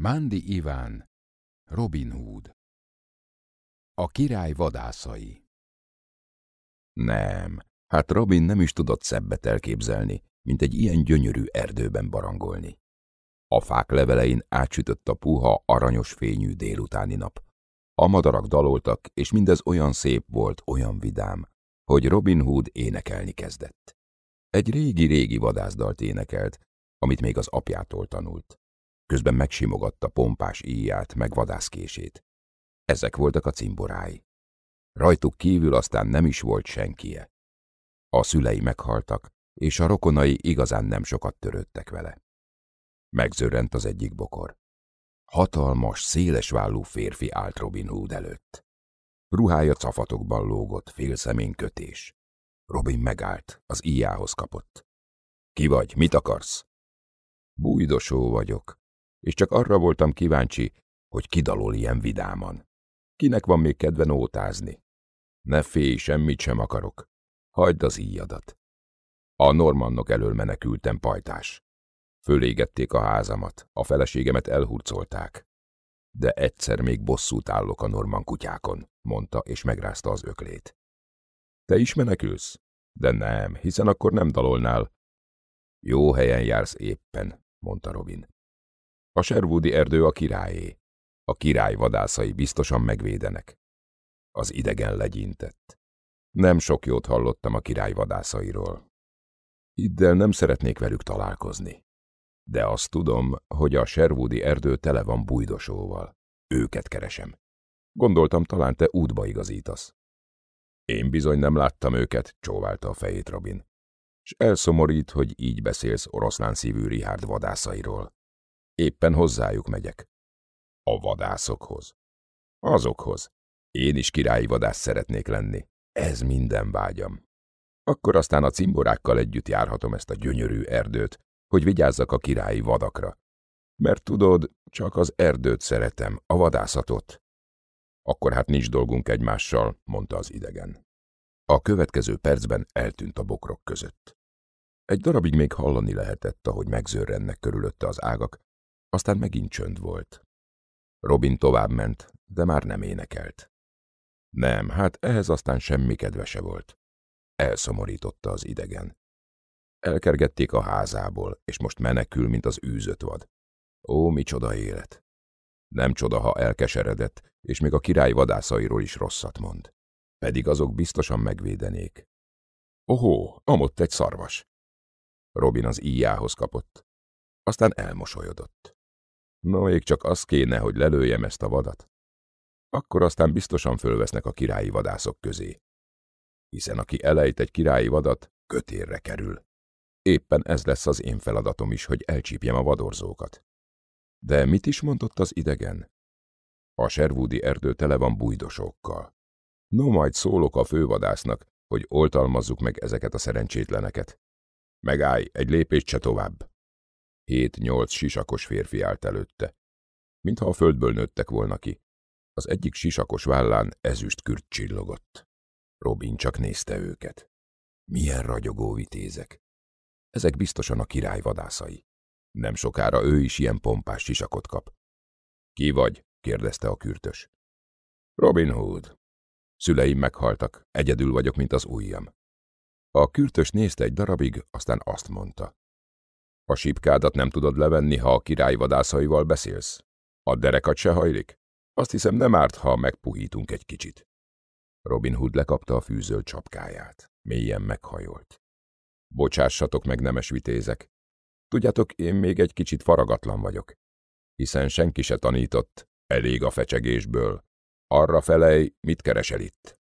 Mándi Iván, Robin Hood A király vadászai Nem, hát Robin nem is tudott szebbet elképzelni, mint egy ilyen gyönyörű erdőben barangolni. A fák levelein átsütött a puha, aranyos fényű délutáni nap. A madarak daloltak, és mindez olyan szép volt, olyan vidám, hogy Robin Hood énekelni kezdett. Egy régi-régi vadászdalt énekelt, amit még az apjától tanult. Közben megsimogatta pompás íját, meg vadászkését. Ezek voltak a cimborái. Rajtuk kívül aztán nem is volt senkie. A szülei meghaltak, és a rokonai igazán nem sokat törődtek vele. Megzörrent az egyik bokor. Hatalmas, szélesvállú férfi állt Robin Hood előtt. Ruhája cafatokban lógott, félszemén kötés. Robin megállt, az íjához kapott. Ki vagy, mit akarsz? Bújdosó vagyok, és csak arra voltam kíváncsi, hogy kidalol ilyen vidáman. Kinek van még kedve nótázni? Ne félj, semmit sem akarok. Hagyd az íjadat. A normannok elől menekültem pajtás. Fölégették a házamat, a feleségemet elhurcolták. De egyszer még bosszút állok a norman kutyákon, mondta és megrázta az öklét. Te is menekülsz? De nem, hiszen akkor nem dalolnál. Jó helyen jársz éppen, mondta Robin. A Sherwoodi erdő a királyé. A király vadászai biztosan megvédenek. Az idegen legyintett. Nem sok jót hallottam a király vadászairól. Iddel nem szeretnék velük találkozni. De azt tudom, hogy a Sherwoodi erdő tele van bújdosóval. Őket keresem. Gondoltam, talán te útba igazítasz. Én bizony nem láttam őket, csóválta a fejét Robin. S elszomorít, hogy így beszélsz oroszlán szívű Richard vadászairól. Éppen hozzájuk megyek. A vadászokhoz. Azokhoz. Én is királyi vadász szeretnék lenni. Ez minden vágyam. Akkor aztán a cimborákkal együtt járhatom ezt a gyönyörű erdőt, hogy vigyázzak a királyi vadakra. Mert tudod, csak az erdőt szeretem, a vadászatot. Akkor hát nincs dolgunk egymással, mondta az idegen. A következő percben eltűnt a bokrok között. Egy darabig még hallani lehetett, ahogy megzörrennek körülötte az ágak, aztán megint csönd volt. Robin továbbment, de már nem énekelt. Nem, hát ehhez aztán semmi kedvese volt. Elszomorította az idegen. Elkergették a házából, és most menekül, mint az űzött vad. Ó, micsoda élet! Nem csoda, ha elkeseredett, és még a király vadászairól is rosszat mond. Pedig azok biztosan megvédenék. Ohó, amott egy szarvas! Robin az íjához kapott. Aztán elmosolyodott. No, még csak az kéne, hogy lelőjem ezt a vadat. Akkor aztán biztosan fölvesznek a királyi vadászok közé. Hiszen aki elejt egy királyi vadat, kötérre kerül. Éppen ez lesz az én feladatom is, hogy elcsípjem a vadorzókat. De mit is mondott az idegen? A Sherwoodi erdő tele van bújdosókkal. No, majd szólok a fővadásznak, hogy oltalmazzuk meg ezeket a szerencsétleneket. Megállj, egy lépést se tovább hét-nyolc sisakos férfi állt előtte. Mintha a földből nőttek volna ki. Az egyik sisakos vállán ezüst kürt csillogott. Robin csak nézte őket. Milyen ragyogó vitézek. Ezek biztosan a király vadászai. Nem sokára ő is ilyen pompás sisakot kap. Ki vagy? kérdezte a kürtös. Robin Hood. Szüleim meghaltak, egyedül vagyok, mint az ujjam. A kürtös nézte egy darabig, aztán azt mondta. A sípkádat nem tudod levenni, ha a király vadászaival beszélsz? A derekat se hajlik? Azt hiszem nem árt, ha megpuhítunk egy kicsit. Robin Hood lekapta a fűzöl csapkáját. Mélyen meghajolt. Bocsássatok meg, nemes vitézek. Tudjátok, én még egy kicsit faragatlan vagyok. Hiszen senki se tanított, elég a fecsegésből. Arra felej, mit keresel itt?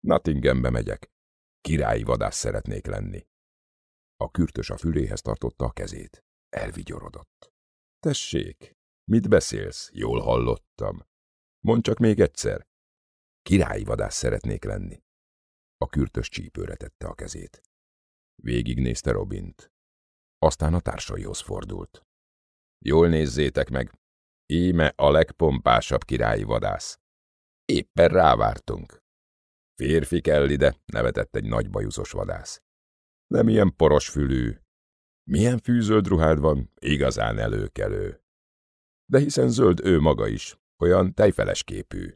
Nottinghambe megyek. Királyi vadász szeretnék lenni. A kürtös a füléhez tartotta a kezét. Elvigyorodott. Tessék, mit beszélsz? Jól hallottam. Mondd csak még egyszer. Királyi vadász szeretnék lenni. A kürtös csípőre tette a kezét. Végignézte Robint. Aztán a társaihoz fordult. Jól nézzétek meg, íme a legpompásabb királyi vadász. Éppen rávártunk. Férfi kell ide, nevetett egy nagy bajuszos vadász nem ilyen poros fülű. Milyen fűzöld ruhád van, igazán előkelő. De hiszen zöld ő maga is, olyan tejfeles képű.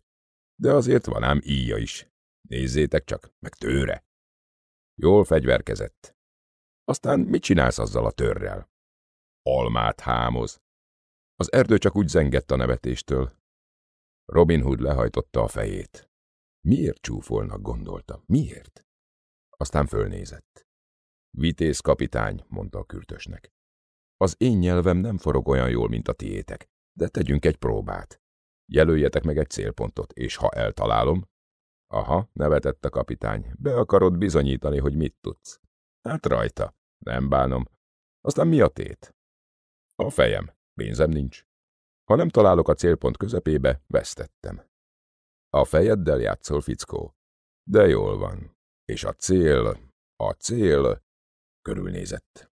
De azért van ám íja is. Nézzétek csak, meg tőre. Jól fegyverkezett. Aztán mit csinálsz azzal a törrel? Almát hámoz. Az erdő csak úgy zengett a nevetéstől. Robin Hood lehajtotta a fejét. Miért csúfolnak, gondolta? Miért? Aztán fölnézett. Vitéz kapitány, mondta a kürtösnek. Az én nyelvem nem forog olyan jól, mint a tiétek, de tegyünk egy próbát. Jelöljetek meg egy célpontot, és ha eltalálom... Aha, nevetett a kapitány, be akarod bizonyítani, hogy mit tudsz. Hát rajta, nem bánom. Aztán mi a tét? A fejem, pénzem nincs. Ha nem találok a célpont közepébe, vesztettem. A fejeddel játszol, fickó. De jól van. És a cél, a cél, Körülnézett.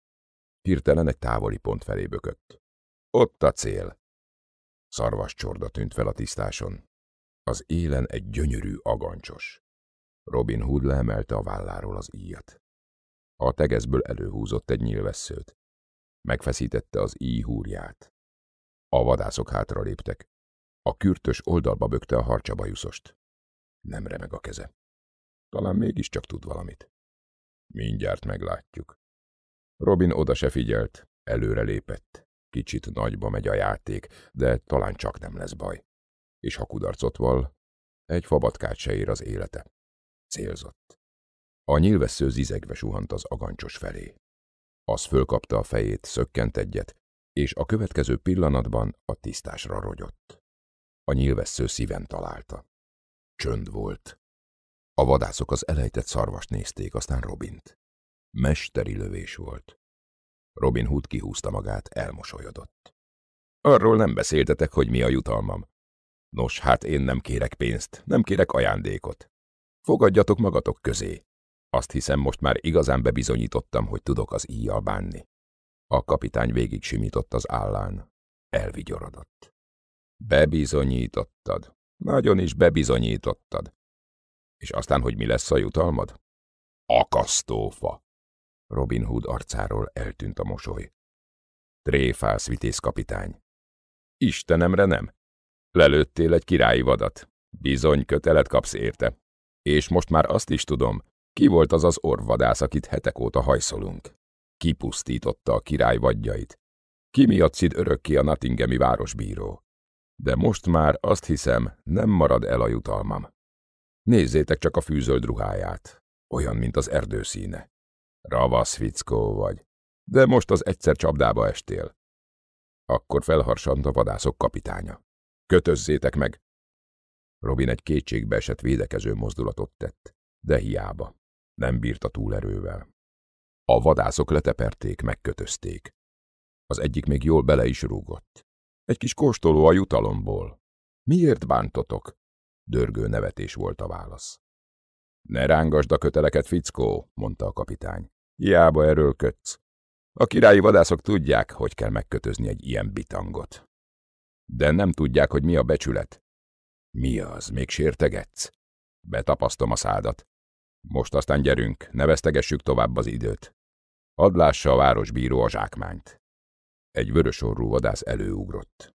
Hirtelen egy távoli pont felé bökött. Ott a cél. Szarvas csorda tűnt fel a tisztáson. Az élen egy gyönyörű agancsos. Robin Hood leemelte a válláról az íjat. A tegezből előhúzott egy nyilvesszőt. Megfeszítette az íj húrját. A vadászok hátra léptek. A kürtös oldalba bökte a harcsabajuszost. Nem remeg a keze. Talán mégiscsak tud valamit. Mindjárt meglátjuk. Robin oda se figyelt, előre lépett. Kicsit nagyba megy a játék, de talán csak nem lesz baj. És ha kudarcot val, egy fabatkát se ér az élete. Célzott. A nyilvessző zizegve suhant az agancsos felé. Az fölkapta a fejét, szökkent egyet, és a következő pillanatban a tisztásra rogyott. A nyilvessző szíven találta. Csönd volt, a vadászok az elejtett szarvast nézték, aztán Robint. Mesteri lövés volt. Robin Hood kihúzta magát, elmosolyodott. Arról nem beszéltetek, hogy mi a jutalmam. Nos, hát én nem kérek pénzt, nem kérek ajándékot. Fogadjatok magatok közé. Azt hiszem, most már igazán bebizonyítottam, hogy tudok az íjjal bánni. A kapitány végig simított az állán. Elvigyorodott. Bebizonyítottad. Nagyon is bebizonyítottad. És aztán, hogy mi lesz a jutalmad? Akasztófa! Robin Hood arcáról eltűnt a mosoly. Tréfász kapitány. Istenemre nem! Lelőttél egy királyi vadat. Bizony kötelet kapsz érte. És most már azt is tudom, ki volt az az orvadász, akit hetek óta hajszolunk. Kipusztította a király vadjait. Ki miatt szid örökké a natingemi városbíró. De most már azt hiszem, nem marad el a jutalmam. Nézzétek csak a fűzöld ruháját. Olyan, mint az erdőszíne. színe. Ravasz fickó vagy. De most az egyszer csapdába estél. Akkor felharsant a vadászok kapitánya. Kötözzétek meg! Robin egy kétségbe esett védekező mozdulatot tett, de hiába. Nem bírta túlerővel. A vadászok leteperték, megkötözték. Az egyik még jól bele is rúgott. Egy kis kóstoló a jutalomból. Miért bántotok? Dörgő nevetés volt a válasz. Ne rángasd a köteleket, fickó, mondta a kapitány. Hiába kötsz. A királyi vadászok tudják, hogy kell megkötözni egy ilyen bitangot. De nem tudják, hogy mi a becsület. Mi az, még sértegetsz? Betapasztom a szádat. Most aztán gyerünk, ne vesztegessük tovább az időt. Adlássa a városbíró a zsákmányt. Egy vörösorú vadász előugrott.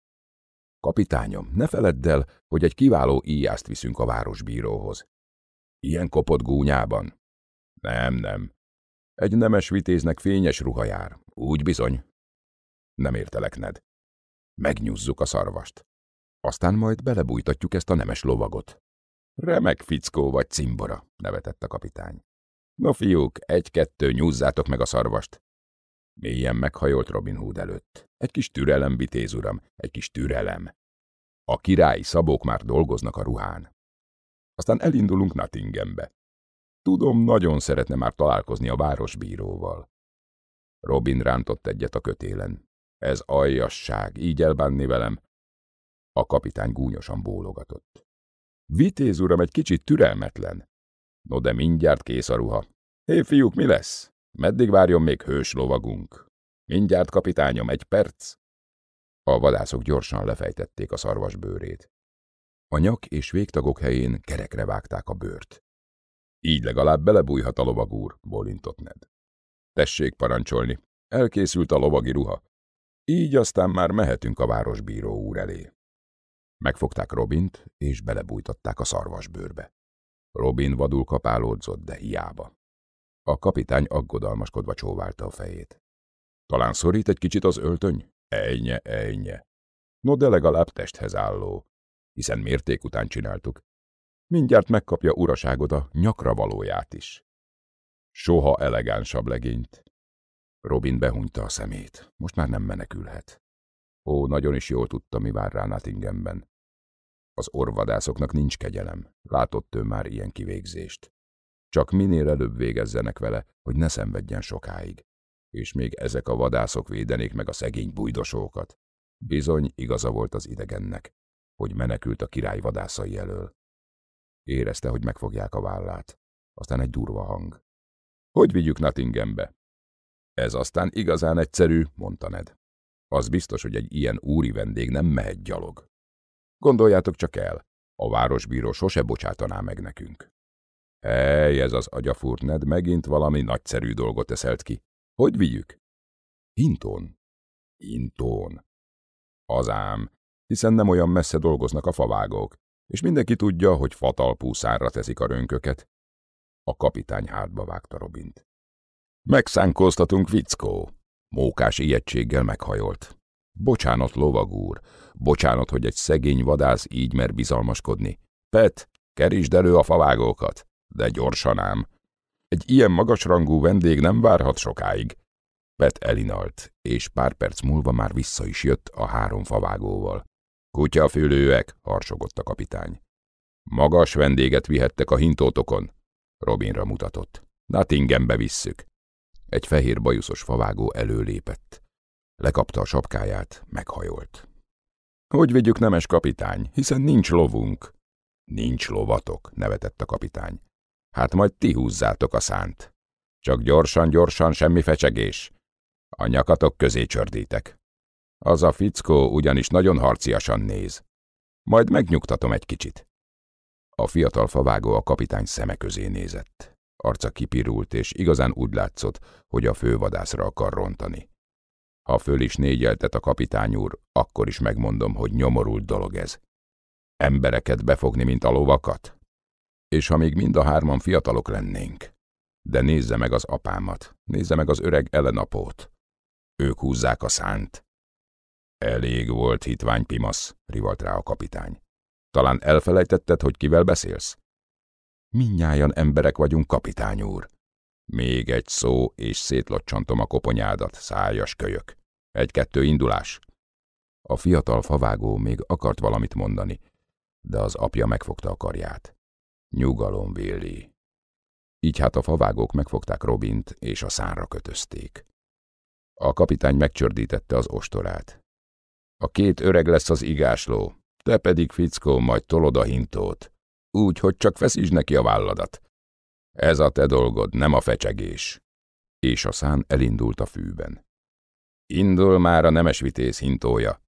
Kapitányom, ne feledd el, hogy egy kiváló íjást viszünk a városbíróhoz. Ilyen kopott gúnyában? Nem, nem. Egy nemes vitéznek fényes ruha jár. Úgy bizony. Nem értelek, Ned. Megnyúzzuk a szarvast. Aztán majd belebújtatjuk ezt a nemes lovagot. Remek fickó vagy cimbora, nevetett a kapitány. No fiúk, egy-kettő, nyúzzátok meg a szarvast. Mélyen meghajolt Robin Hood előtt. Egy kis türelem, vitéz uram, egy kis türelem. A királyi szabók már dolgoznak a ruhán. Aztán elindulunk Nottinghambe. Tudom, nagyon szeretne már találkozni a városbíróval. Robin rántott egyet a kötélen. Ez aljasság, így elbánni velem. A kapitány gúnyosan bólogatott. Vitéz uram egy kicsit türelmetlen. No de mindjárt kész a ruha. Hé fiúk, mi lesz? Meddig várjon még hős lovagunk? Mindjárt, kapitányom, egy perc! A vadászok gyorsan lefejtették a szarvas bőrét. A nyak és végtagok helyén kerekre vágták a bőrt. Így legalább belebújhat a lovagúr, bólintott Ned. Tessék parancsolni, elkészült a lovagi ruha. Így aztán már mehetünk a városbíró úr elé. Megfogták Robint, és belebújtatták a szarvasbőrbe. Robin vadul kapálódzott, de hiába. A kapitány aggodalmaskodva csóválta a fejét. Talán szorít egy kicsit az öltöny? Ejnye, ejnye. No, de legalább testhez álló, hiszen mérték után csináltuk. Mindjárt megkapja uraságod a nyakra valóját is. Soha elegánsabb legényt. Robin behunyta a szemét. Most már nem menekülhet. Ó, nagyon is jól tudta, mi vár rá Nottinghamben. Az orvadászoknak nincs kegyelem. Látott ő már ilyen kivégzést. Csak minél előbb végezzenek vele, hogy ne szenvedjen sokáig és még ezek a vadászok védenék meg a szegény bujdosókat. Bizony igaza volt az idegennek, hogy menekült a király vadászai elől. Érezte, hogy megfogják a vállát. Aztán egy durva hang. Hogy vigyük Nottinghambe? Ez aztán igazán egyszerű, mondta Ned. Az biztos, hogy egy ilyen úri vendég nem mehet gyalog. Gondoljátok csak el, a városbíró sose bocsátaná meg nekünk. Ej, ez az agyafúrt Ned megint valami nagyszerű dolgot eszelt ki. Hogy vigyük? Hinton. Hinton. Azám, hiszen nem olyan messze dolgoznak a favágók, és mindenki tudja, hogy szárra teszik a rönköket. A kapitány hátba vágta Robint. Megszánkóztatunk, Vickó! Mókás ijegységgel meghajolt. Bocsánat, lovagúr, bocsánat, hogy egy szegény vadász így mer bizalmaskodni. Pet, kerítsd elő a favágókat, de gyorsan ám, egy ilyen magasrangú vendég nem várhat sokáig. Bet elinalt, és pár perc múlva már vissza is jött a három favágóval. fülőek, harsogott a kapitány. Magas vendéget vihettek a hintótokon. Robinra mutatott. Nottinghambe visszük. Egy fehér bajuszos favágó előlépett. Lekapta a sapkáját, meghajolt. Hogy vigyük nemes kapitány, hiszen nincs lovunk. Nincs lovatok, nevetett a kapitány. Hát majd ti húzzátok a szánt. Csak gyorsan-gyorsan semmi fecsegés. A nyakatok közé csördítek. Az a fickó ugyanis nagyon harciasan néz. Majd megnyugtatom egy kicsit. A fiatal favágó a kapitány szeme közé nézett. Arca kipirult, és igazán úgy látszott, hogy a fővadászra akar rontani. Ha föl is négyeltet a kapitány úr, akkor is megmondom, hogy nyomorult dolog ez. Embereket befogni, mint a lovakat? és ha még mind a hárman fiatalok lennénk. De nézze meg az apámat, nézze meg az öreg ellenapót. Ők húzzák a szánt. Elég volt, hitvány Pimasz, rivalt rá a kapitány. Talán elfelejtetted, hogy kivel beszélsz? Minnyájan emberek vagyunk, kapitány úr. Még egy szó, és szétlocsantom a koponyádat, szájas kölyök. Egy-kettő indulás. A fiatal favágó még akart valamit mondani, de az apja megfogta a karját. Nyugalom, Billy. Így hát a favágók megfogták Robint, és a szárra kötözték. A kapitány megcsördítette az ostorát. A két öreg lesz az igásló, te pedig, fickó, majd tolod a hintót. Úgy, hogy csak feszítsd neki a válladat. Ez a te dolgod, nem a fecsegés. És a szán elindult a fűben. Indul már a nemes vitéz hintója,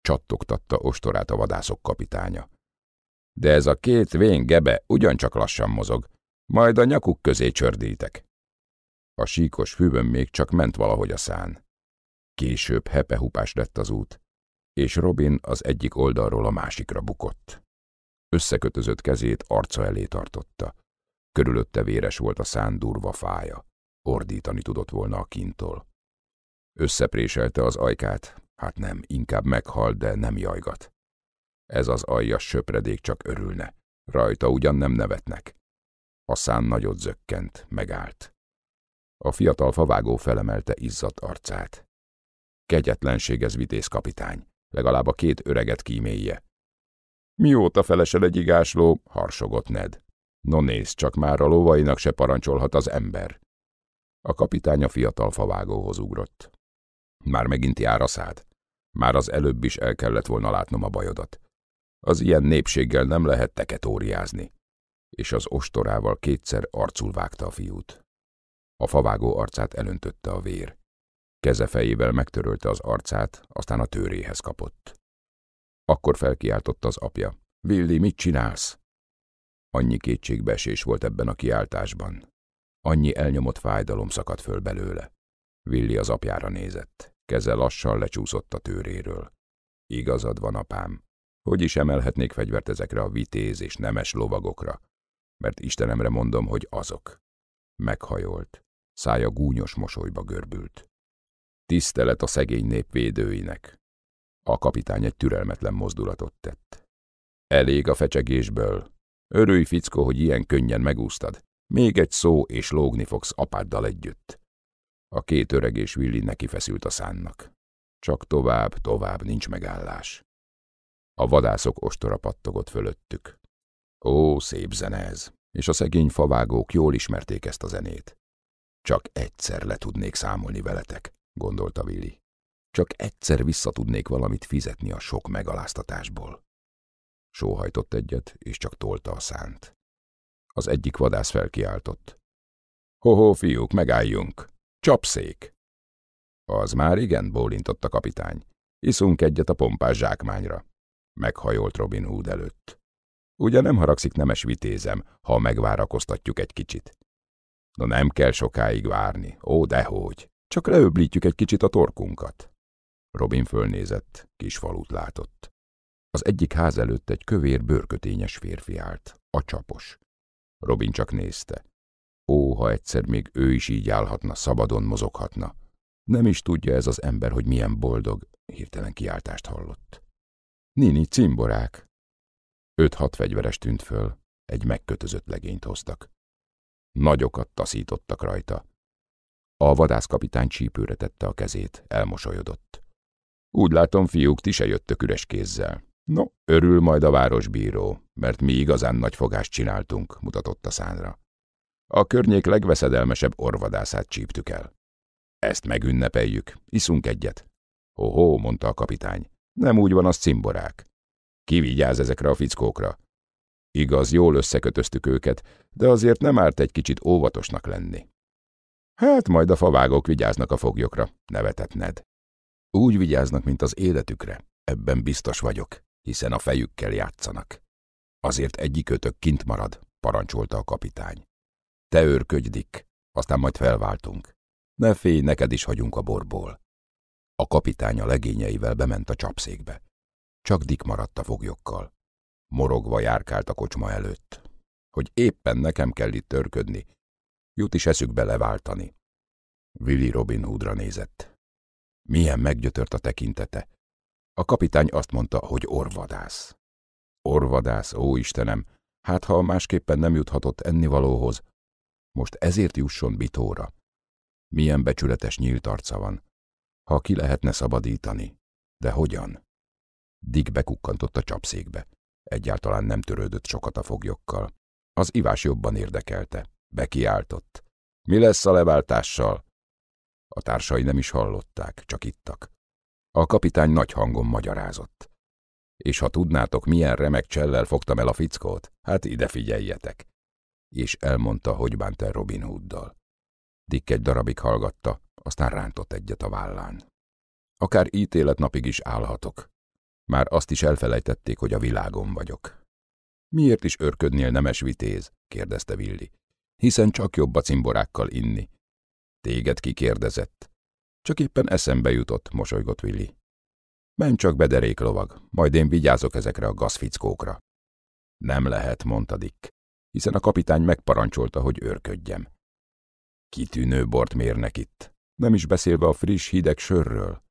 csattogtatta ostorát a vadászok kapitánya de ez a két vén gebe ugyancsak lassan mozog, majd a nyakuk közé csördítek. A síkos füvön még csak ment valahogy a szán. Később hepehupás lett az út, és Robin az egyik oldalról a másikra bukott. Összekötözött kezét arca elé tartotta. Körülötte véres volt a szán durva fája. Ordítani tudott volna a kintól. Összepréselte az ajkát, hát nem, inkább meghalt, de nem jajgat. Ez az aljas söpredék csak örülne. Rajta ugyan nem nevetnek. A szán nagyot zökkent, megállt. A fiatal favágó felemelte izzadt arcát. Kegyetlenség ez vitéz kapitány. Legalább a két öreget kímélje. Mióta felesel egy igásló, harsogott Ned. No nézd, csak már a lovainak se parancsolhat az ember. A kapitány a fiatal favágóhoz ugrott. Már megint jár a szád. Már az előbb is el kellett volna látnom a bajodat. Az ilyen népséggel nem lehet teketóriázni. És az ostorával kétszer arcul vágta a fiút. A favágó arcát elöntötte a vér. Keze fejével megtörölte az arcát, aztán a tőréhez kapott. Akkor felkiáltott az apja. "Vildi, mit csinálsz? Annyi kétségbeesés volt ebben a kiáltásban. Annyi elnyomott fájdalom szakadt föl belőle. Villi az apjára nézett. Keze lassan lecsúszott a tőréről. Igazad van, apám. Hogy is emelhetnék fegyvert ezekre a vitéz és nemes lovagokra? Mert Istenemre mondom, hogy azok. Meghajolt, szája gúnyos mosolyba görbült. Tisztelet a szegény nép védőinek. A kapitány egy türelmetlen mozdulatot tett. Elég a fecsegésből. Örülj, fickó, hogy ilyen könnyen megúsztad. Még egy szó, és lógni fogsz apáddal együtt. A két öreg és villi neki feszült a szánnak. Csak tovább, tovább nincs megállás. A vadászok ostora pattogott fölöttük. Ó, szép zene ez! És a szegény favágók jól ismerték ezt a zenét. Csak egyszer le tudnék számolni veletek, gondolta Vili. Csak egyszer visszatudnék valamit fizetni a sok megaláztatásból. Sóhajtott egyet, és csak tolta a szánt. Az egyik vadász felkiáltott. Hoho, fiúk, megálljunk! Csapszék! Az már igen, bólintott a kapitány. Iszunk egyet a pompás zsákmányra meghajolt Robin Hood előtt. Ugye nem haragszik nemes vitézem, ha megvárakoztatjuk egy kicsit. Na nem kell sokáig várni, ó dehogy, csak leöblítjük egy kicsit a torkunkat. Robin fölnézett, kis falut látott. Az egyik ház előtt egy kövér bőrkötényes férfi állt, a csapos. Robin csak nézte. Ó, ha egyszer még ő is így állhatna, szabadon mozoghatna. Nem is tudja ez az ember, hogy milyen boldog, hirtelen kiáltást hallott. Nini cimborák. Öt-hat fegyveres tűnt föl, egy megkötözött legényt hoztak. Nagyokat taszítottak rajta. A vadászkapitány csípőre tette a kezét, elmosolyodott. Úgy látom, fiúk, ti se jöttök üres kézzel. No, örül majd a városbíró, mert mi igazán nagy fogást csináltunk, mutatott a szánra. A környék legveszedelmesebb orvadászát csíptük el. Ezt megünnepeljük, iszunk egyet. Hoho, mondta a kapitány. Nem úgy van, az cimborák. Kivigyáz ezekre a fickókra. Igaz, jól összekötöztük őket, de azért nem árt egy kicsit óvatosnak lenni. Hát majd a favágók vigyáznak a foglyokra, nevetett Ned. Úgy vigyáznak, mint az életükre, ebben biztos vagyok, hiszen a fejükkel játszanak. Azért ötök kint marad, parancsolta a kapitány. Te őrködj, Dick, aztán majd felváltunk. Ne félj, neked is hagyunk a borból. A kapitány a legényeivel bement a csapszékbe. Csak Dick maradt a foglyokkal. Morogva járkált a kocsma előtt. Hogy éppen nekem kell itt törködni, jut is eszükbe leváltani. Willy Robin Hoodra nézett. Milyen meggyötört a tekintete. A kapitány azt mondta, hogy orvadász. Orvadász, ó Istenem, hát ha másképpen nem juthatott ennivalóhoz, most ezért jusson bitóra. Milyen becsületes nyílt arca van ha ki lehetne szabadítani. De hogyan? Dick bekukkantott a csapszékbe. Egyáltalán nem törődött sokat a foglyokkal. Az ivás jobban érdekelte. Bekiáltott. Mi lesz a leváltással? A társai nem is hallották, csak ittak. A kapitány nagy hangon magyarázott. És ha tudnátok, milyen remek csellel fogtam el a fickót, hát ide figyeljetek. És elmondta, hogy bánt el Robin Hooddal. Dick egy darabig hallgatta, aztán rántott egyet a vállán. Akár ítélet napig is állhatok. Már azt is elfelejtették, hogy a világon vagyok. Miért is örködnél nemes vitéz? kérdezte Villi. Hiszen csak jobb a cimborákkal inni. Téged kikérdezett. Csak éppen eszembe jutott, mosolygott Villi. Menj csak bederék lovag, majd én vigyázok ezekre a gazfickókra. Nem lehet, mondta Dick, hiszen a kapitány megparancsolta, hogy őrködjem. Kitűnő bort mérnek itt, nem is beszélve a friss, hideg sörről.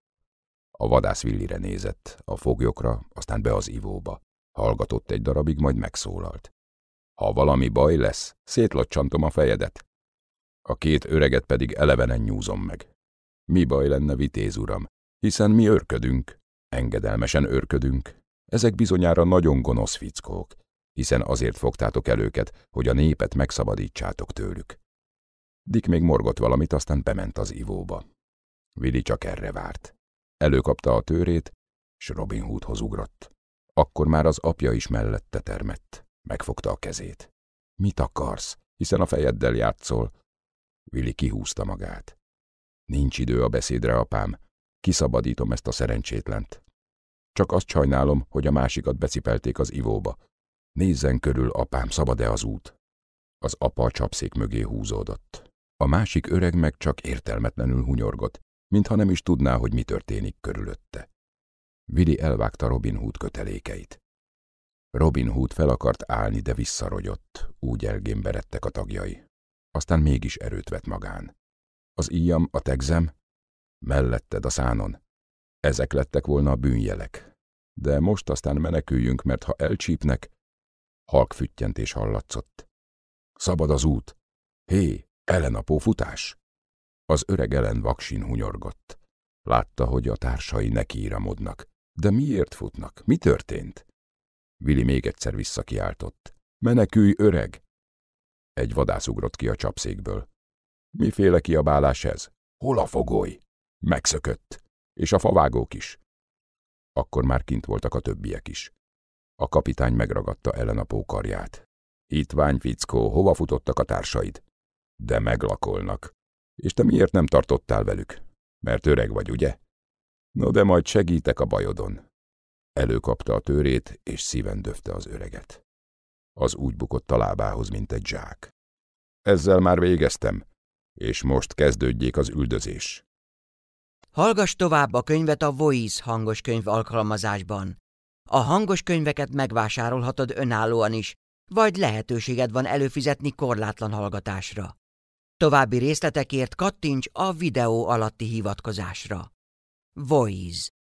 A vadász villire nézett, a foglyokra, aztán be az ivóba. Hallgatott egy darabig, majd megszólalt. Ha valami baj lesz, szétlacsantom a fejedet. A két öreget pedig elevenen nyúzom meg. Mi baj lenne, vitéz uram, hiszen mi örködünk, engedelmesen örködünk. Ezek bizonyára nagyon gonosz fickók, hiszen azért fogtátok el őket, hogy a népet megszabadítsátok tőlük. Dick még morgott valamit, aztán bement az ivóba. Vili csak erre várt. Előkapta a tőrét, s Robin Hoodhoz ugrott. Akkor már az apja is mellette termett. Megfogta a kezét. Mit akarsz, hiszen a fejeddel játszol? Vili kihúzta magát. Nincs idő a beszédre, apám. Kiszabadítom ezt a szerencsétlent. Csak azt sajnálom, hogy a másikat becipelték az ivóba. Nézzen körül, apám, szabad-e az út? Az apa a csapszék mögé húzódott. A másik öreg meg csak értelmetlenül hunyorgott, mintha nem is tudná, hogy mi történik körülötte. Vidi elvágta Robin Hood kötelékeit. Robin Hood fel akart állni, de visszarogyott, úgy elgémberedtek a tagjai. Aztán mégis erőt vett magán. Az íjam, a tegzem, melletted a szánon. Ezek lettek volna a bűnjelek. De most aztán meneküljünk, mert ha elcsípnek, halk füttyentés hallatszott. Szabad az út! Hé, Ellenapó futás? Az öreg Ellen vaksin hunyorgott. Látta, hogy a társai íramodnak. De miért futnak? Mi történt? Vili még egyszer visszakiáltott. Menekülj, öreg! Egy vadász ugrott ki a csapszékből. Miféle kiabálás ez? Hol a fogoly? Megszökött. És a favágók is. Akkor már kint voltak a többiek is. A kapitány megragadta ellenapó karját. Itt vány, fickó, hova futottak a társaid? de meglakolnak. És te miért nem tartottál velük? Mert öreg vagy, ugye? No, de majd segítek a bajodon. Előkapta a tőrét, és szíven döfte az öreget. Az úgy bukott a lábához, mint egy zsák. Ezzel már végeztem, és most kezdődjék az üldözés. Hallgass tovább a könyvet a Voice hangos könyv alkalmazásban. A hangos könyveket megvásárolhatod önállóan is, vagy lehetőséged van előfizetni korlátlan hallgatásra. További részletekért kattints a videó alatti hivatkozásra. Voice